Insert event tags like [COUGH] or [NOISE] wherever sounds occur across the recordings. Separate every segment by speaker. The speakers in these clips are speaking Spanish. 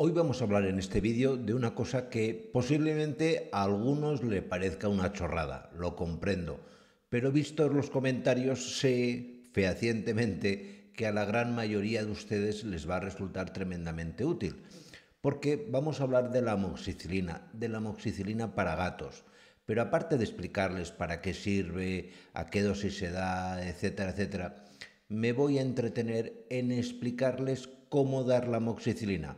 Speaker 1: Hoy vamos a hablar en este vídeo de una cosa que posiblemente a algunos le parezca una chorrada, lo comprendo, pero vistos los comentarios sé fehacientemente que a la gran mayoría de ustedes les va a resultar tremendamente útil, porque vamos a hablar de la moxicilina, de la moxicilina para gatos. Pero aparte de explicarles para qué sirve, a qué dosis se da, etcétera, etcétera, me voy a entretener en explicarles cómo dar la moxicilina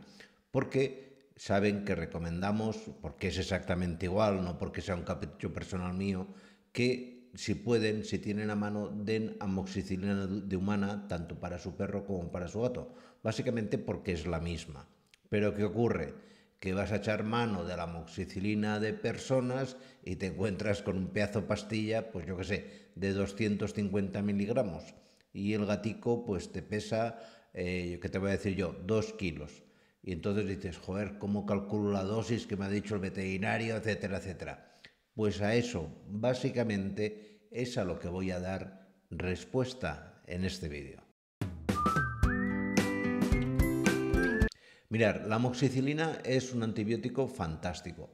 Speaker 1: porque saben que recomendamos, porque es exactamente igual, no porque sea un capricho personal mío, que si pueden, si tienen a mano, den amoxicilina de humana tanto para su perro como para su gato, básicamente porque es la misma. Pero ¿qué ocurre? que vas a echar mano de la amoxicilina de personas y te encuentras con un pedazo pastilla, pues yo qué sé, de 250 miligramos. Y el gatico, pues te pesa, eh, ¿qué te voy a decir yo? 2 kilos. Y entonces dices, joder, ¿cómo calculo la dosis que me ha dicho el veterinario, etcétera, etcétera? Pues a eso, básicamente, es a lo que voy a dar respuesta en este vídeo. Mirar, la moxicilina es un antibiótico fantástico.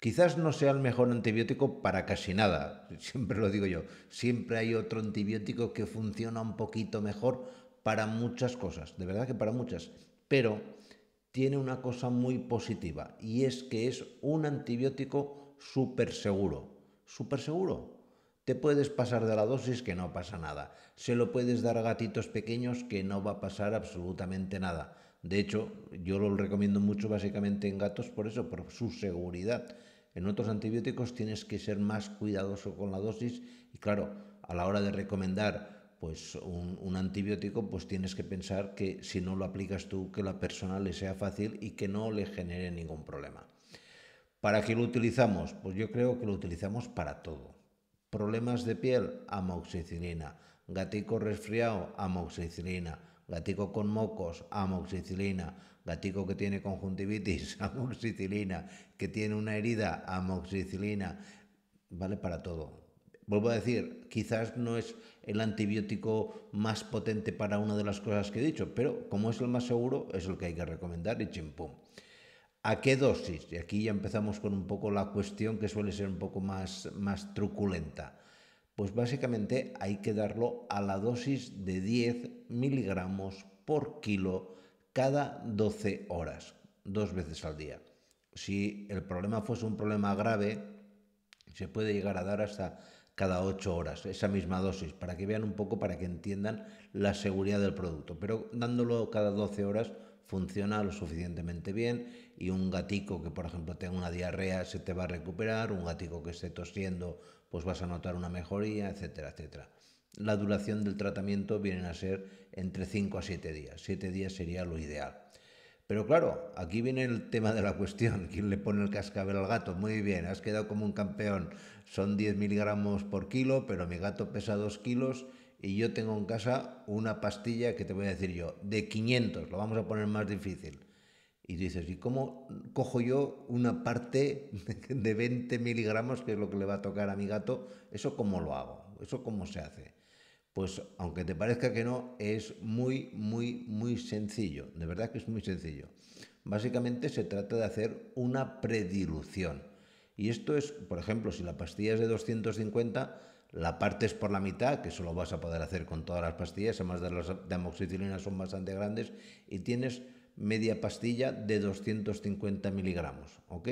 Speaker 1: Quizás no sea el mejor antibiótico para casi nada, siempre lo digo yo. Siempre hay otro antibiótico que funciona un poquito mejor para muchas cosas, de verdad que para muchas. Pero tiene una cosa muy positiva y es que es un antibiótico súper seguro. Súper seguro. Te puedes pasar de la dosis que no pasa nada. Se lo puedes dar a gatitos pequeños que no va a pasar absolutamente nada. De hecho, yo lo recomiendo mucho básicamente en gatos por eso, por su seguridad. En otros antibióticos tienes que ser más cuidadoso con la dosis y claro, a la hora de recomendar pues un, antibiótico, pues tienes que pensar que si no lo aplicas tú, que la persona le sea fácil y que no le genere ningún problema. ¿Para qué lo utilizamos? Pues yo creo que lo utilizamos para todo. Problemas de piel, amoxicilina. Gatico resfriado, amoxicilina. Gatico con mocos, amoxicilina. Gatico que tiene conjuntivitis, [LAUGHS] amoxicilina. Que tiene una herida, amoxicilina. Vale para todo vuelvo a decir, quizás no es el antibiótico más potente para una de las cosas que he dicho, pero como es el más seguro, es el que hay que recomendar y chimpum. ¿A qué dosis? Y aquí ya empezamos con un poco la cuestión que suele ser un poco más, más truculenta. Pues básicamente hay que darlo a la dosis de 10 miligramos por kilo cada 12 horas, dos veces al día. Si el problema fuese un problema grave, se puede llegar a dar hasta cada ocho horas, esa misma dosis, para que vean un poco, para que entiendan la seguridad del producto. Pero dándolo cada 12 horas funciona lo suficientemente bien y un gatico que por ejemplo tenga una diarrea se te va a recuperar, un gatico que esté tosiendo pues vas a notar una mejoría, etcétera, etcétera. La duración del tratamiento viene a ser entre 5 a siete días, siete días sería lo ideal. Pero claro, aquí viene el tema de la cuestión, [LAUGHS] ¿quién le pone el cascabel al gato? Muy bien, has quedado como un campeón, son 10 miligramos por kilo, pero mi gato pesa 2 kilos y yo tengo en casa una pastilla que te voy a decir yo, de 500, lo vamos a poner más difícil. Y dices, ¿y cómo cojo yo una parte [LAUGHS] de 20 miligramos, que es lo que le va a tocar a mi gato? ¿Eso cómo lo hago? ¿Eso cómo se hace? Pues aunque te parezca que no, es muy, muy, muy sencillo. De verdad que es muy sencillo. Básicamente se trata de hacer una predilución. Y esto es, por ejemplo, si la pastilla es de 250, la partes por la mitad, que eso lo vas a poder hacer con todas las pastillas, además de las de amoxicilina son bastante grandes, y tienes media pastilla de 250 miligramos, ¿ok?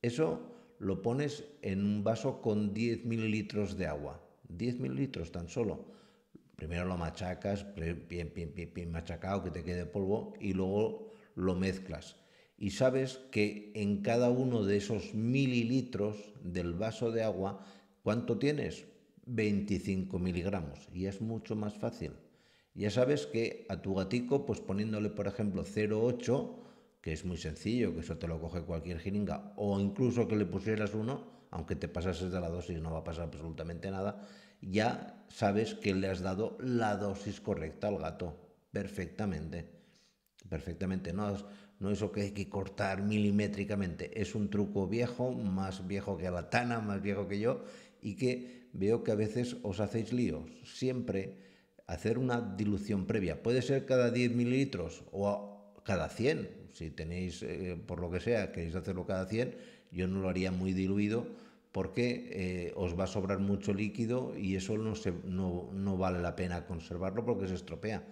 Speaker 1: Eso lo pones en un vaso con 10 mililitros de agua, 10 mililitros tan solo. Primero lo machacas, bien, bien, bien, machacado, que te quede polvo, y luego lo mezclas. Y sabes que en cada uno de esos mililitros del vaso de agua, ¿cuánto tienes? 25 miligramos. Y es mucho más fácil. Ya sabes que a tu gatico, pues poniéndole, por ejemplo, 0,8, que es muy sencillo, que eso te lo coge cualquier jeringa, o incluso que le pusieras uno, aunque te pasases de la dosis no va a pasar absolutamente nada, ya sabes que le has dado la dosis correcta al gato. Perfectamente. Perfectamente. No, es, lo que hay que cortar milimétricamente. Es un truco viejo, más viejo que la tana, más viejo que yo, y que veo que a veces os hacéis líos. Siempre hacer una dilución previa. Puede ser cada 10 mililitros o cada 100. Si tenéis, eh, por lo que sea, queréis hacerlo cada 100, yo no lo haría muy diluido porque eh, os va a sobrar mucho líquido y eso no, vale la pena conservarlo porque se estropea.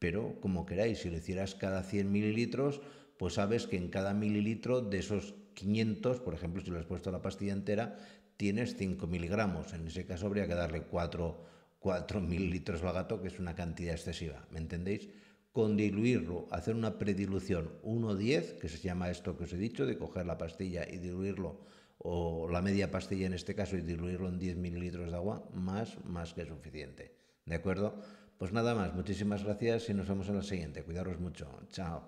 Speaker 1: Pero como queráis, si lo hicieras cada 100 mililitros, pues sabes que en cada mililitro de esos 500, por ejemplo, si lo has puesto la pastilla entera, tienes 5 miligramos. En ese caso habría que darle 4, 4 mililitros al gato, que es una cantidad excesiva. ¿Me entendéis? con diluirlo, hacer una predilución 1-10, que se llama esto que os he dicho, de coger la pastilla y diluirlo o la media pastilla en este caso y diluirlo en 10 mililitros de agua, más, más que suficiente. ¿De acuerdo? Pues nada más, muchísimas gracias y nos vemos en la siguiente. Cuidaros mucho. Chao.